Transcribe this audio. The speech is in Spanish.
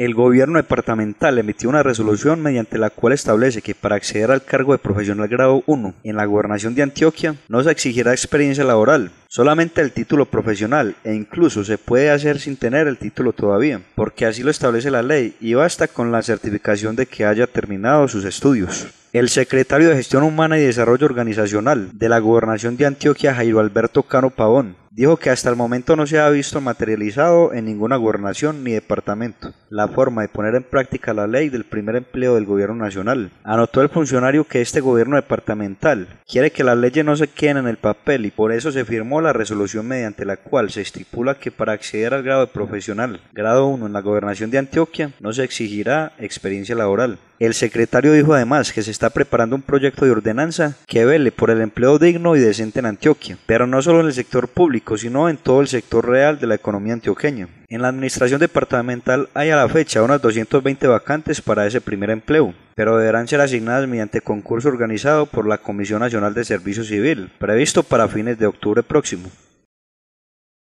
el gobierno departamental emitió una resolución mediante la cual establece que para acceder al cargo de profesional grado 1 en la gobernación de Antioquia no se exigirá experiencia laboral, solamente el título profesional e incluso se puede hacer sin tener el título todavía, porque así lo establece la ley y basta con la certificación de que haya terminado sus estudios. El secretario de Gestión Humana y Desarrollo Organizacional de la Gobernación de Antioquia, Jairo Alberto Cano Pavón, dijo que hasta el momento no se ha visto materializado en ninguna gobernación ni departamento la forma de poner en práctica la ley del primer empleo del gobierno nacional. Anotó el funcionario que este gobierno departamental quiere que las leyes no se queden en el papel y por eso se firmó la resolución mediante la cual se estipula que para acceder al grado de profesional, grado 1 en la gobernación de Antioquia, no se exigirá experiencia laboral. El secretario dijo además que se está preparando un proyecto de ordenanza que vele por el empleo digno y decente en Antioquia, pero no solo en el sector público, sino en todo el sector real de la economía antioqueña. En la administración departamental hay a la fecha unas 220 vacantes para ese primer empleo, pero deberán ser asignadas mediante concurso organizado por la Comisión Nacional de Servicio Civil, previsto para fines de octubre próximo.